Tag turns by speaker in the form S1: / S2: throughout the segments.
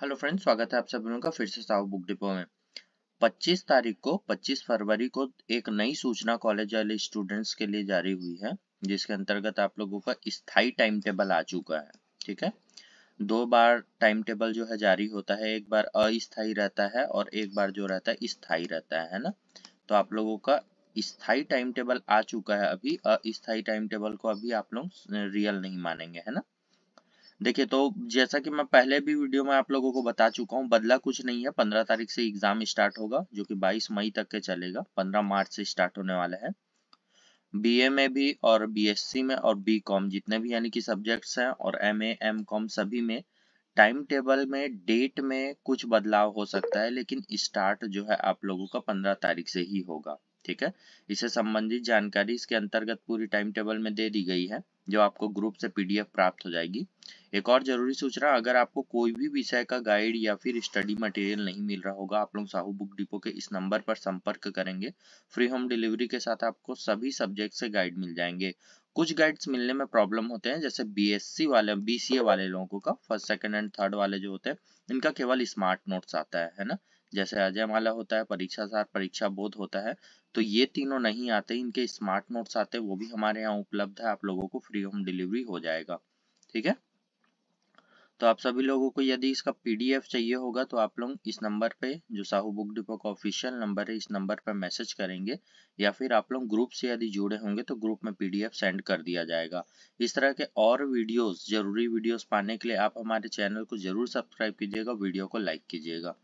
S1: hello friends स्वागत है आप सब लोगों का फिर से साहु बुक डिपो में 25 तारीख को 25 फरवरी को एक नई सूचना कॉलेज वाले स्टूडेंट्स के लिए जारी हुई है जिसके अंतर्गत आप लोगों का स्थायी टाइम टेबल आ चुका है ठीक है दो बार टाइम टेबल जो है जारी होता है एक बार अस्थाई रहता है और एक बार जो रहता है स्थायी रहता है ना तो आप लोगों का स्थायी टाइम टेबल आ चुका है अभी अस्थायी टाइम टेबल को अभी आप लोग रियल नहीं मानेंगे है ना देखिए तो जैसा कि मैं पहले भी वीडियो में आप लोगों को बता चुका हूँ बदला कुछ नहीं है पंद्रह तारीख से एग्जाम स्टार्ट होगा जो कि बाईस मई तक के चलेगा पंद्रह मार्च से स्टार्ट होने वाला है बीए में भी और बीएससी में और बी कॉम जितने भी यानी कि सब्जेक्ट्स हैं और एम एम कॉम सभी में टाइम टेबल में डेट में कुछ बदलाव हो सकता है लेकिन स्टार्ट जो है आप लोगों का पंद्रह तारीख से ही होगा ठीक है इसे संबंधित जानकारी इसके अंतर्गत पूरी टाइम टेबल में दे दी गई है जो आपको ग्रुप से पीडीएफ प्राप्त हो जाएगी एक और जरूरी सूचना अगर आपको कोई भी विषय का गाइड या फिर स्टडी मटेरियल नहीं मिल रहा होगा आप लोग साहू बुक डिपो के इस नंबर पर संपर्क करेंगे फ्री होम डिलीवरी के साथ आपको सभी सब्जेक्ट से गाइड मिल जाएंगे कुछ गाइड्स मिलने में प्रॉब्लम होते हैं जैसे बीएससी वाले बीसीए वाले लोगों का फर्स्ट सेकंड एंड थर्ड वाले जो होते हैं इनका केवल स्मार्ट नोट्स आता है है ना जैसे अजय माला होता है परीक्षा सार परीक्षा बोध होता है तो ये तीनों नहीं आते इनके स्मार्ट नोट्स आते वो भी हमारे यहाँ उपलब्ध है आप लोगों को फ्री होम डिलीवरी हो जाएगा ठीक है तो आप सभी लोगों को यदि इसका पीडीएफ चाहिए होगा तो आप लोग इस नंबर पे जो साहू बुक डिपो का ऑफिशियल नंबर है इस नंबर पर मैसेज करेंगे या फिर आप लोग ग्रुप से यदि जुड़े होंगे तो ग्रुप में पीडीएफ सेंड कर दिया जाएगा इस तरह के और वीडियोस जरूरी वीडियोस पाने के लिए आप हमारे चैनल को जरूर सब्सक्राइब कीजिएगा वीडियो को लाइक कीजिएगा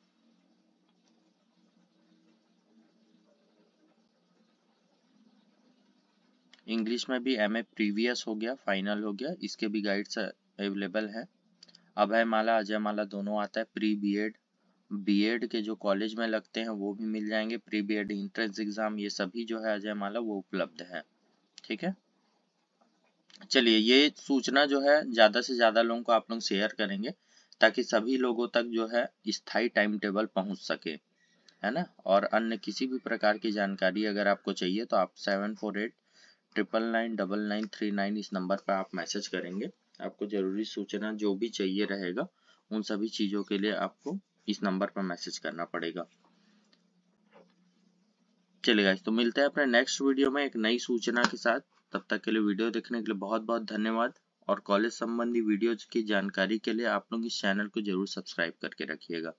S1: इंग्लिश में भी एम ए प्रीवियस हो गया फाइनल हो गया इसके भी गाइड्स अवेलेबल हैं अभय माला अजय माला दोनों आता है pre B Ed B Ed के जो कॉलेज में लगते हैं वो भी मिल जाएंगे pre B Ed entrance exam ये सभी जो है अजय माला वो उपलब्ध है ठीक है चलिए ये सूचना जो है ज्यादा से ज्यादा लोगों को आप लोग शेयर करेंगे ताकि सभी लोगों तक जो है स्थायी टाइम टेबल पहुंच सके है ना और अन्य किसी भी प्रकार की जानकारी अगर आपको चाहिए तो आप seven four eight triple nine double nine three nine इस नंबर पर आप मैसेज करेंगे आपको जरूरी सूचना जो भी चाहिए रहेगा उन सभी चीजों के लिए आपको इस नंबर पर मैसेज करना पड़ेगा चलेगा तो मिलते हैं अपने नेक्स्ट वीडियो में एक नई सूचना के साथ तब तक के लिए वीडियो देखने के लिए बहुत बहुत धन्यवाद और कॉलेज संबंधी वीडियोज की जानकारी के लिए आप लोग इस चैनल को जरूर सब्सक्राइब करके रखिएगा